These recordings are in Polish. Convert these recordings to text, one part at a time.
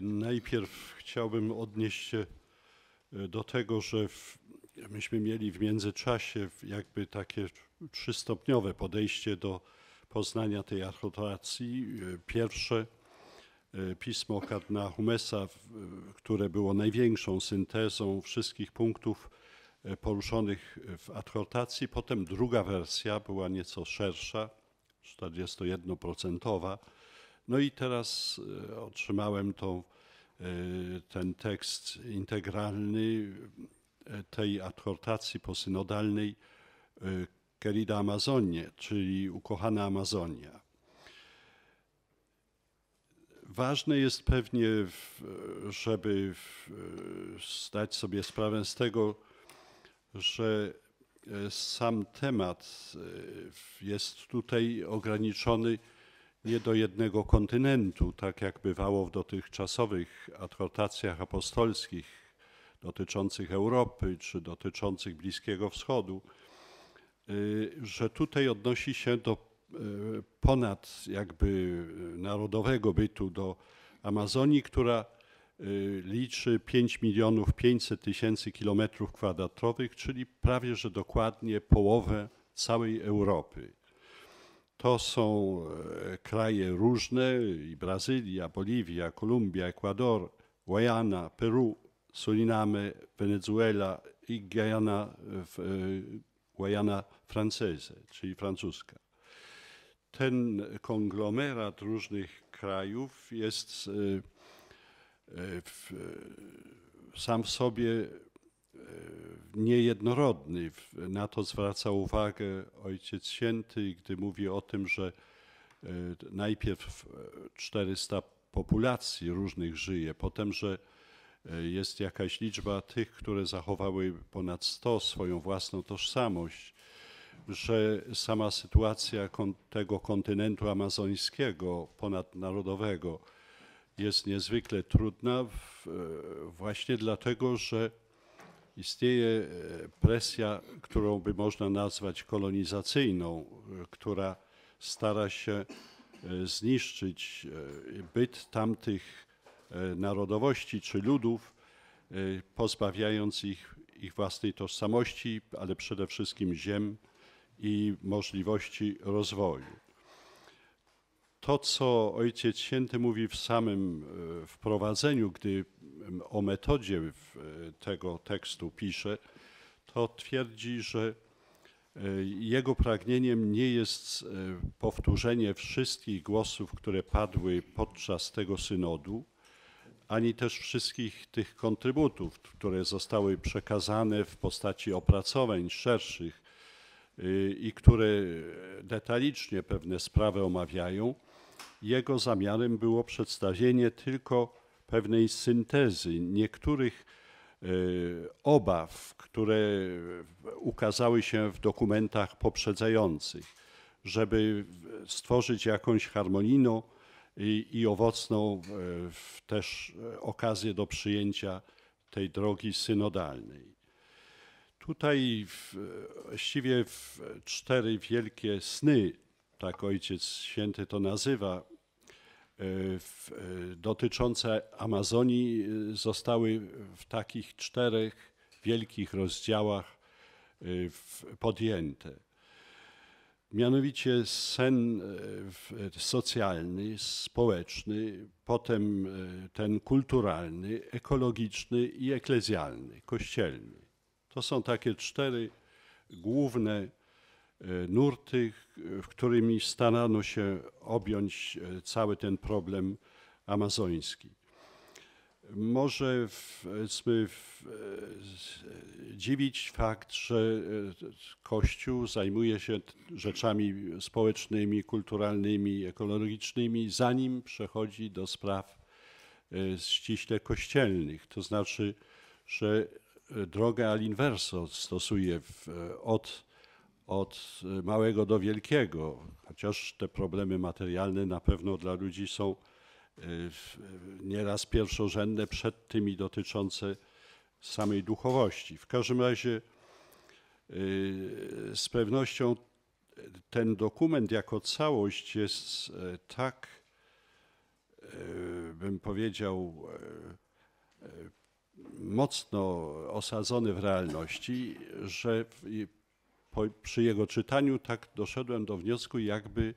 Najpierw chciałbym odnieść się e, do tego, że w, myśmy mieli w międzyczasie jakby takie trzystopniowe podejście do poznania tej archotracji. E, pierwsze e, pismo Kadna Humesa, które było największą syntezą wszystkich punktów poruszonych w adhortacji. Potem druga wersja była nieco szersza, 41%, no i teraz e, otrzymałem e, ten tekst integralny e, tej adhortacji posynodalnej Querida Amazonie, czyli Ukochana Amazonia. Ważne jest pewnie, żeby zdać sobie sprawę z tego, że sam temat jest tutaj ograniczony nie do jednego kontynentu, tak jak bywało w dotychczasowych adhortacjach apostolskich dotyczących Europy czy dotyczących Bliskiego Wschodu, y, że tutaj odnosi się do y, ponad jakby narodowego bytu, do Amazonii, która y, liczy 5 milionów 500 tysięcy kilometrów kwadratowych, czyli prawie że dokładnie połowę całej Europy to są e, kraje różne Brazylia, Boliwia, Kolumbia, Ekwador, Guyana, Peru, Suriname, Wenezuela i Guyana, e, Guyana czyli francuska. Ten konglomerat różnych krajów jest e, sam w sobie niejednorodny. Na to zwraca uwagę Ojciec Święty, gdy mówi o tym, że e, najpierw 400 e, populacji różnych żyje, potem, że e, jest jakaś liczba tych, które zachowały ponad 100 swoją własną tożsamość, że sama sytuacja tego kontynentu amazońskiego, ponadnarodowego, jest niezwykle trudna właśnie dlatego, że istnieje e, presja, którą by można nazwać kolonizacyjną, e, która stara się e, zniszczyć byt tamtych narodowości czy ludów, pozbawiając ich ich własnej tożsamości, ale przede wszystkim ziem i możliwości rozwoju to, co Ojciec Święty mówi w samym e, wprowadzeniu, gdy o metodzie e, tego tekstu pisze, to twierdzi, że e, jego pragnieniem nie jest powtórzenie wszystkich głosów, które padły podczas tego synodu, ani też wszystkich tych kontrybutów, które zostały przekazane w postaci opracowań szerszych y, i które detalicznie pewne sprawy omawiają, jego zamiarem było przedstawienie tylko pewnej syntezy niektórych e, obaw, które ukazały się w dokumentach poprzedzających, żeby stworzyć jakąś harmonijną i, i owocną e, też okazję do przyjęcia tej drogi synodalnej. Tutaj właściwie cztery wielkie sny tak Ojciec Święty to nazywa, e, w, e, dotyczące Amazonii e, zostały w takich czterech wielkich rozdziałach podjęte. Mianowicie sen socjalny, społeczny, potem ten kulturalny, ekologiczny i eklezjalny, kościelny. To są takie cztery główne E, nurty, e, w którymi starano się objąć e, cały ten problem amazoński. Może w dziwić fakt, że Kościół zajmuje się rzeczami społecznymi, kulturalnymi, ekologicznymi, zanim przechodzi do spraw ściśle kościelnych. To znaczy, że drogę al inverso stosuje od od małego do wielkiego, chociaż te problemy materialne na pewno dla ludzi są e, nieraz pierwszorzędne przed tymi dotyczące samej duchowości. W każdym razie e, z pewnością ten dokument jako całość jest e, tak, bym powiedział, mocno osadzony w realności, że po, przy jego czytaniu tak doszedłem do wniosku, jakby,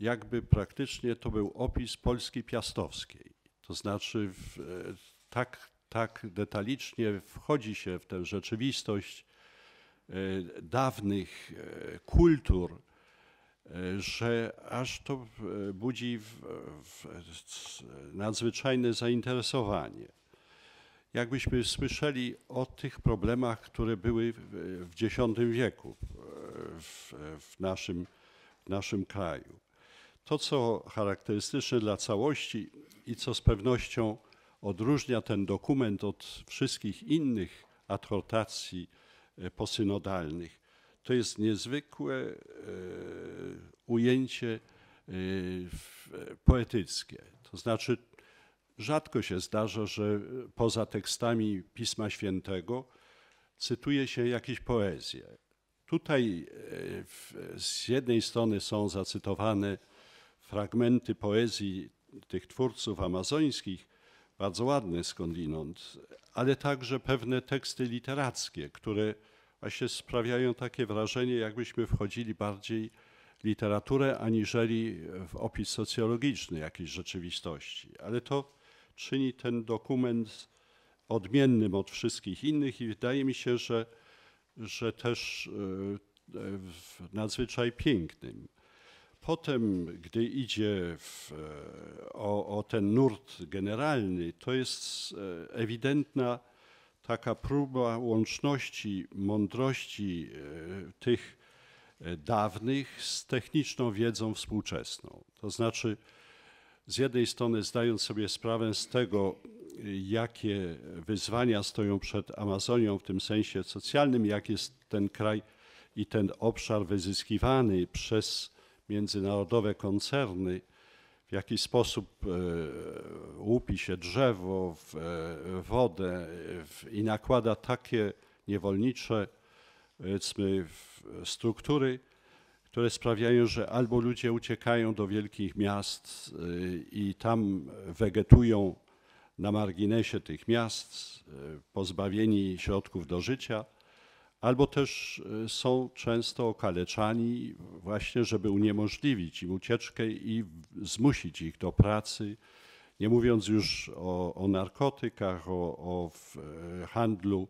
jakby praktycznie to był opis Polski Piastowskiej. To znaczy w, e, tak, tak detalicznie wchodzi się w tę rzeczywistość e, dawnych e, kultur, że aż to budzi w, w nadzwyczajne zainteresowanie jakbyśmy słyszeli o tych problemach, które były w X wieku e, w, naszym, naszym kraju. To, co charakterystyczne dla całości i co z pewnością odróżnia ten dokument od wszystkich innych adhortacji e, posynodalnych, to jest niezwykłe e, ujęcie poetyckie. To znaczy, Rzadko się zdarza, że e, poza tekstami Pisma Świętego cytuje się jakieś poezje. Tutaj e, z jednej strony są zacytowane fragmenty poezji tych twórców amazońskich, bardzo ładne skądinąd, ale także pewne teksty literackie, które właśnie sprawiają takie wrażenie, jakbyśmy wchodzili bardziej w literaturę, aniżeli w opis socjologiczny jakiejś rzeczywistości. Ale to czyni ten dokument odmiennym od wszystkich innych i wydaje mi się, że, że też e, e, nadzwyczaj pięknym. Potem, gdy idzie w, e, o, o ten nurt generalny, to jest ewidentna taka próba łączności mądrości tych dawnych z techniczną wiedzą współczesną. To znaczy, z jednej strony zdając sobie sprawę z tego, jakie wyzwania stoją przed Amazonią w tym sensie socjalnym, jak jest ten kraj i ten obszar wyzyskiwany przez międzynarodowe koncerny, w jaki sposób e, łupi się drzewo w e, wodę i nakłada takie niewolnicze e, struktury, które sprawiają, że albo ludzie uciekają do wielkich miast y, i tam wegetują na marginesie tych miast, y, pozbawieni środków do życia, albo też y, są często okaleczani właśnie, żeby uniemożliwić im ucieczkę i zmusić ich do pracy, nie mówiąc już o, o narkotykach, o, o handlu,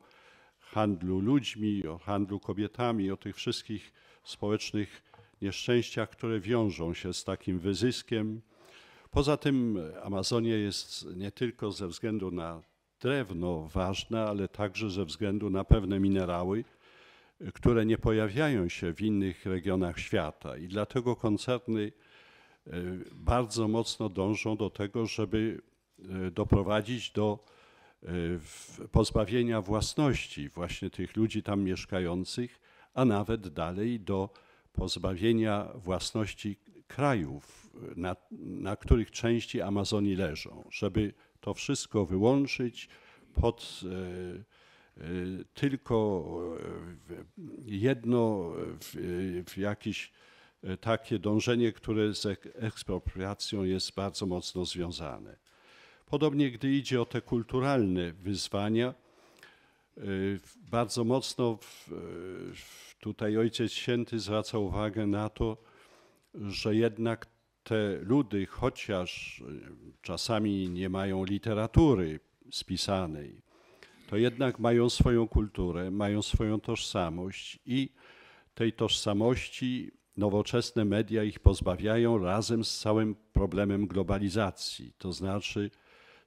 handlu ludźmi, o handlu kobietami, o tych wszystkich społecznych nieszczęściach, które wiążą się z takim wyzyskiem. Poza tym Amazonia jest nie tylko ze względu na drewno ważne, ale także ze względu na pewne minerały, które nie pojawiają się w innych regionach świata. I dlatego koncerny e, bardzo mocno dążą do tego, żeby e, doprowadzić do e, pozbawienia własności właśnie tych ludzi tam mieszkających, a nawet dalej do pozbawienia własności krajów, na, na których części Amazonii leżą, żeby to wszystko wyłączyć pod e, e, tylko e, jedno w, w jakiś takie dążenie, które z ekspropriacją jest bardzo mocno związane. Podobnie, gdy idzie o te kulturalne wyzwania, bardzo mocno w, w Tutaj Ojciec Święty zwraca uwagę na to, że jednak te ludy, chociaż e, czasami nie mają literatury spisanej, to jednak mają swoją kulturę, mają swoją tożsamość i tej tożsamości nowoczesne media ich pozbawiają razem z całym problemem globalizacji. To znaczy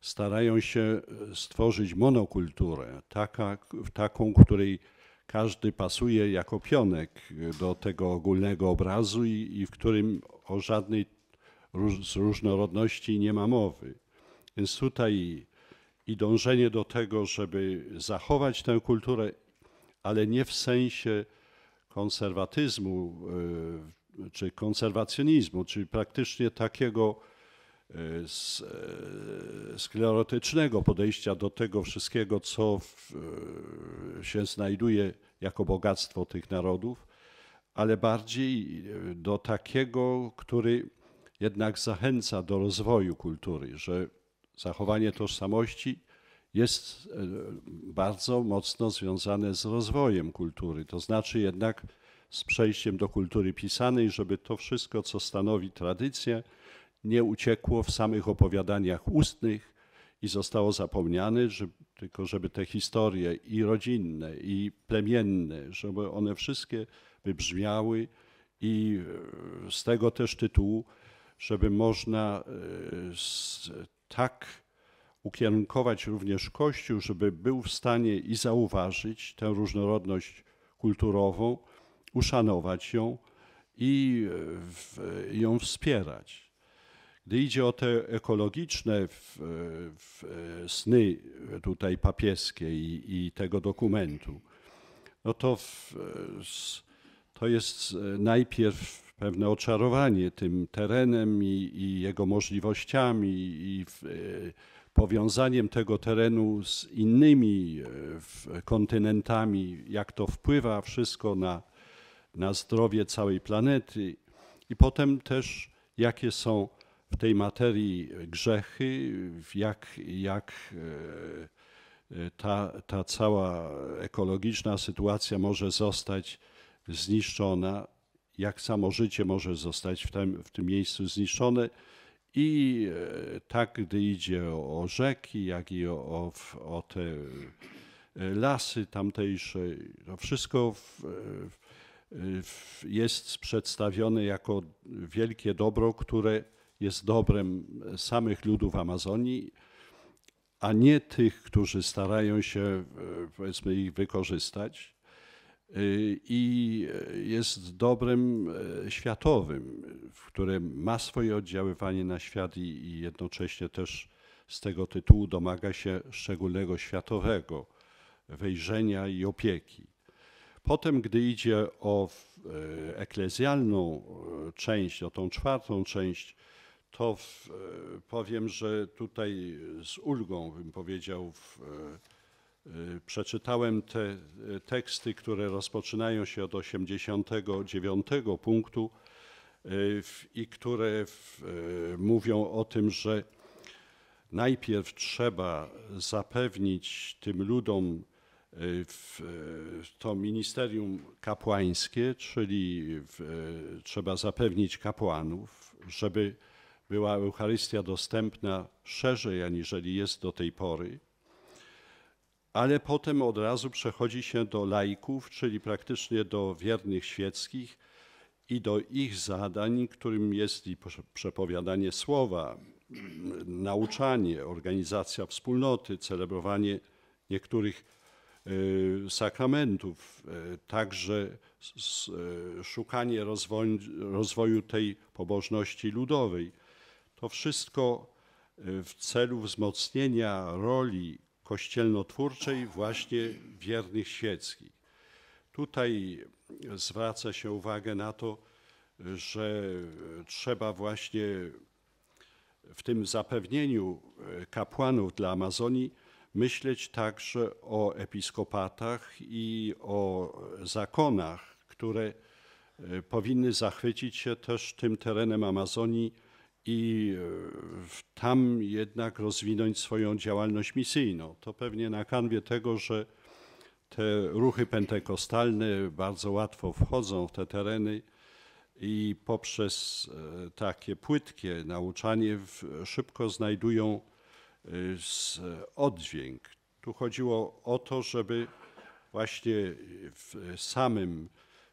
starają się e, stworzyć monokulturę, taka, taką, w której każdy pasuje jako pionek do tego ogólnego obrazu i, i w którym o żadnej róż, różnorodności nie ma mowy. Więc tutaj i dążenie do tego, żeby zachować tę kulturę, ale nie w sensie konserwatyzmu e, czy konserwacjonizmu, czyli praktycznie takiego E, e, sklerotycznego podejścia do tego wszystkiego, co e, się znajduje jako bogactwo tych narodów, ale bardziej do takiego, który jednak zachęca do rozwoju kultury, że zachowanie tożsamości jest bardzo mocno związane z rozwojem kultury, to znaczy jednak z przejściem do kultury pisanej, żeby to wszystko, co stanowi tradycję, nie uciekło w samych opowiadaniach ustnych i zostało zapomniane, żeby tylko żeby te historie i rodzinne, i plemienne, żeby one wszystkie wybrzmiały i e, z tego też tytułu, żeby można e, tak ukierunkować również Kościół, żeby był w stanie i zauważyć tę różnorodność kulturową, uszanować ją i e, ją wspierać. Gdy idzie o te ekologiczne w, w e, sny tutaj papieskie i, i, tego dokumentu, no to, w, e, to jest e, najpierw pewne oczarowanie tym terenem i, i jego możliwościami i powiązaniem tego terenu z innymi kontynentami, jak to wpływa wszystko na, na zdrowie całej planety i potem też jakie są w tej materii grzechy, jak, jak e, e, ta, ta cała ekologiczna sytuacja może zostać zniszczona, jak samo życie może zostać w tym, w tym miejscu zniszczone. I e, tak, gdy idzie o, o rzeki, jak i o, o, o, te lasy tamtejsze, to wszystko w, w, jest przedstawione jako wielkie dobro, które jest dobrem samych ludów Amazonii, a nie tych, którzy starają się e, powiedzmy ich wykorzystać e, i jest dobrem e, światowym, które ma swoje oddziaływanie na świat i, jednocześnie też z tego tytułu domaga się szczególnego światowego wejrzenia i opieki. Potem, gdy idzie o eklezjalną część, o tą czwartą część, to w, e, powiem, że tutaj z ulgą bym powiedział, w, e, e, przeczytałem te teksty, które rozpoczynają się od 89 punktu i które mówią o tym, że najpierw trzeba zapewnić tym ludom to ministerium kapłańskie, czyli trzeba zapewnić kapłanów, żeby była Eucharystia dostępna szerzej, aniżeli jest do tej pory. Ale potem od razu przechodzi się do laików, czyli praktycznie do wiernych świeckich i do ich zadań, którym jest i przepowiadanie słowa, nauczanie, organizacja wspólnoty, celebrowanie niektórych y, sakramentów, y, także y, szukanie rozwoju, rozwoju tej pobożności ludowej. To wszystko y, w celu wzmocnienia roli kościelnotwórczej właśnie wiernych świeckich. Tutaj zwraca się uwagę na to, że trzeba właśnie w tym zapewnieniu y, kapłanów dla Amazonii myśleć także o episkopatach i o zakonach, które y, powinny zachwycić się też tym terenem Amazonii i e, tam jednak rozwinąć swoją działalność misyjną. To pewnie na kanwie tego, że te ruchy pentekostalne bardzo łatwo wchodzą w te tereny i poprzez e, takie płytkie nauczanie szybko znajdują e, oddźwięk. Tu chodziło o to, żeby właśnie w samym,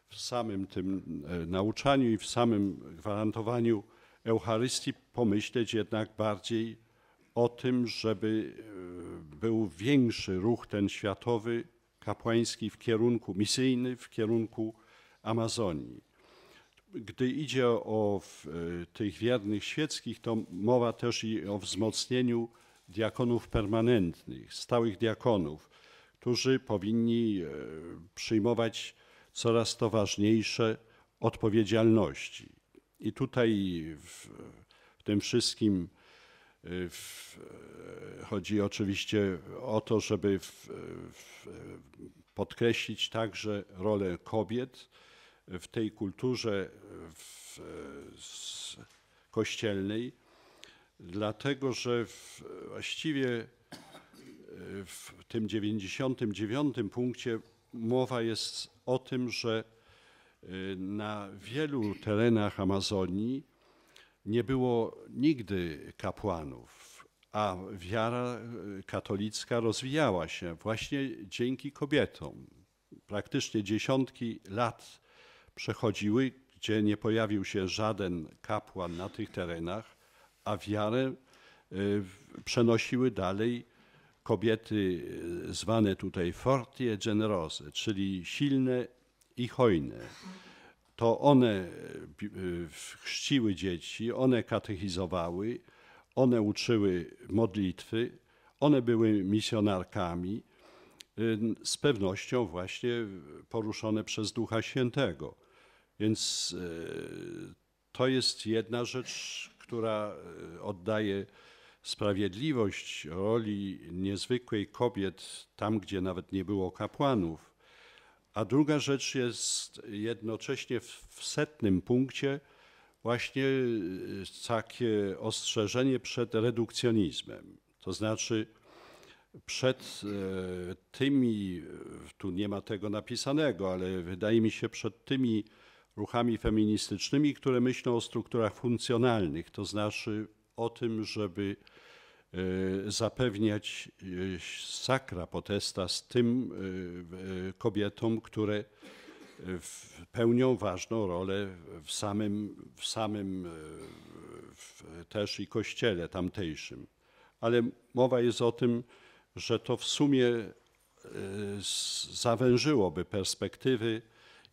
w samym tym nauczaniu i w samym gwarantowaniu Eucharystii pomyśleć jednak bardziej o tym, żeby e, był większy ruch ten światowy, kapłański w kierunku misyjny, w kierunku Amazonii. Gdy idzie o e, tych wiernych świeckich, to mowa też i o wzmocnieniu diakonów permanentnych, stałych diakonów, którzy powinni e, przyjmować coraz to ważniejsze odpowiedzialności. I tutaj w, w tym wszystkim y, w, y, chodzi oczywiście o to, żeby w, podkreślić także rolę kobiet w tej kulturze kościelnej, dlatego że właściwie y, w tym 99 punkcie mowa jest o tym, że Y, na wielu terenach Amazonii nie było nigdy kapłanów, a wiara y, katolicka rozwijała się właśnie dzięki kobietom. Praktycznie dziesiątki lat przechodziły, gdzie nie pojawił się żaden kapłan na tych terenach, a wiarę y, przenosiły dalej kobiety zwane tutaj fortie generose, czyli silne i hojne. To one e, e, chrzciły dzieci, one katechizowały, one uczyły modlitwy, one były misjonarkami, e, z pewnością właśnie poruszone przez Ducha Świętego. Więc to jest jedna rzecz, która oddaje sprawiedliwość roli niezwykłej kobiet tam, gdzie nawet nie było kapłanów. A druga rzecz jest jednocześnie w setnym punkcie właśnie y, takie ostrzeżenie przed redukcjonizmem. To znaczy przed e, tymi, tu nie ma tego napisanego, ale wydaje mi się przed tymi ruchami feministycznymi, które myślą o strukturach funkcjonalnych, to znaczy o tym, żeby Y, zapewniać y, sakra potestas tym y, kobietom, które pełnią ważną rolę w samym, w samym w też i kościele tamtejszym. Ale mowa jest o tym, że to w sumie zawężyłoby perspektywy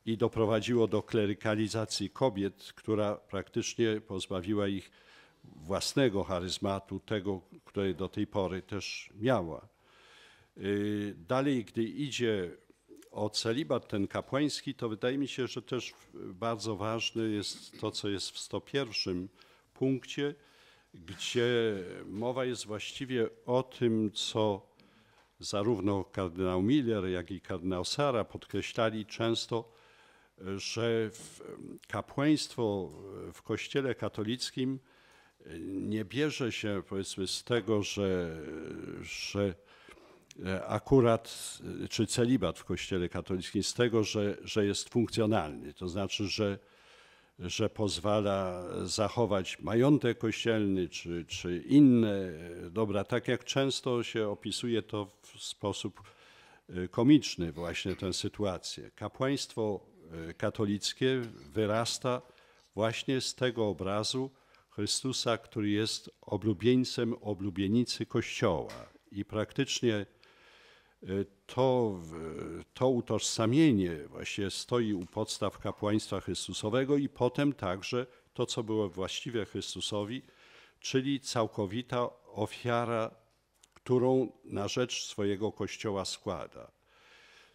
i doprowadziło do klerykalizacji kobiet, która praktycznie pozbawiła ich własnego charyzmatu, tego, który do tej pory też miała. Y, dalej, gdy idzie o celibat ten kapłański, to wydaje mi się, że też bardzo ważne jest to, co jest w 101 punkcie, gdzie mowa jest właściwie o tym, co zarówno kardynał Miller, jak i kardynał Sara podkreślali często, że kapłaństwo w Kościele katolickim nie bierze się powiedzmy z tego, że, że akurat, czy celibat w Kościele katolickim z tego, że, że jest funkcjonalny, to znaczy, że, że pozwala zachować majątek kościelny czy, czy inne dobra, tak jak często się opisuje to w sposób e, komiczny właśnie tę sytuację. Kapłaństwo e, katolickie wyrasta właśnie z tego obrazu, Chrystusa, który jest oblubieńcem oblubienicy Kościoła. I praktycznie e, to, to utożsamienie właśnie stoi u podstaw kapłaństwa Chrystusowego i potem także to, co było właściwe Chrystusowi, czyli całkowita ofiara, którą na rzecz swojego Kościoła składa.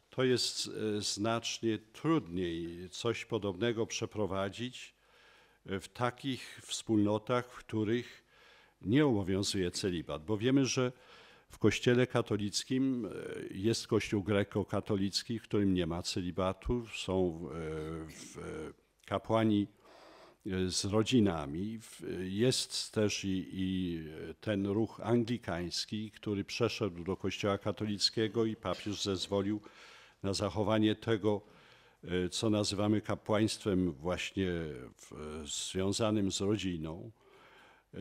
To jest e, znacznie trudniej coś podobnego przeprowadzić w takich wspólnotach, w których nie obowiązuje celibat, bo wiemy, że w Kościele katolickim e, jest Kościół grekokatolicki, w którym nie ma celibatu, są e, e, kapłani z rodzinami. Jest też i, i, ten ruch anglikański, który przeszedł do Kościoła katolickiego i papież zezwolił na zachowanie tego Y, co nazywamy kapłaństwem właśnie w, y, związanym z rodziną.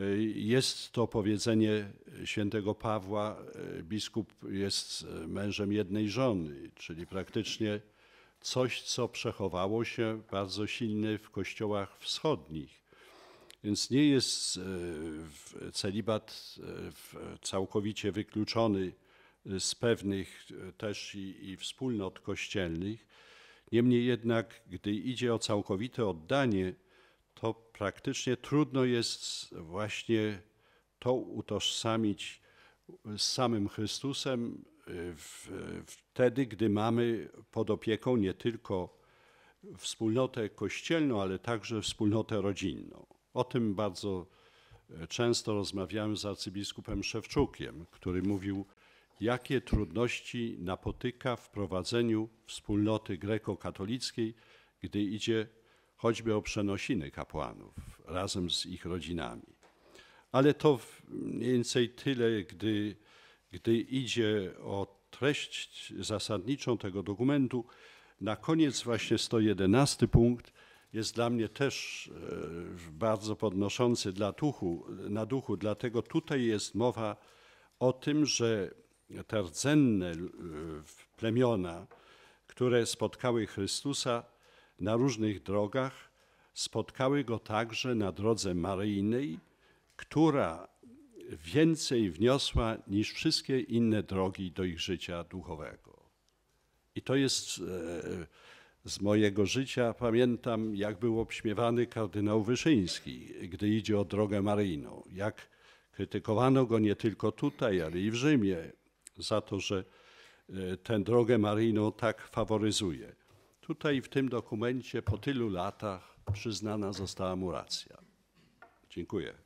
Y, jest to powiedzenie świętego Pawła, biskup jest mężem jednej żony, czyli praktycznie coś, co przechowało się bardzo silnie w kościołach wschodnich. Więc nie jest celibat całkowicie wykluczony z pewnych też i, i wspólnot kościelnych. Niemniej jednak, gdy idzie o całkowite oddanie, to praktycznie trudno jest właśnie to utożsamić z samym Chrystusem y, wtedy, gdy mamy pod opieką nie tylko wspólnotę kościelną, ale także wspólnotę rodzinną. O tym bardzo y, często rozmawiałem z arcybiskupem Szewczukiem, który mówił, jakie trudności napotyka w prowadzeniu wspólnoty grekokatolickiej, gdy idzie choćby o przenosiny kapłanów razem z ich rodzinami. Ale to mniej więcej tyle, gdy, gdy idzie o treść zasadniczą tego dokumentu. Na koniec właśnie 111 punkt jest dla mnie też e, bardzo podnoszący dla duchu, na duchu, dlatego tutaj jest mowa o tym, że te rdzenne plemiona, które spotkały Chrystusa na różnych drogach, spotkały go także na drodze maryjnej, która więcej wniosła niż wszystkie inne drogi do ich życia duchowego. I to jest e, z mojego życia, pamiętam jak był obśmiewany kardynał Wyszyński, gdy idzie o drogę maryjną, jak krytykowano go nie tylko tutaj, ale i w Rzymie, za to, że e, tę drogę Marino tak faworyzuje. Tutaj w tym dokumencie po tylu latach przyznana została mu racja. Dziękuję.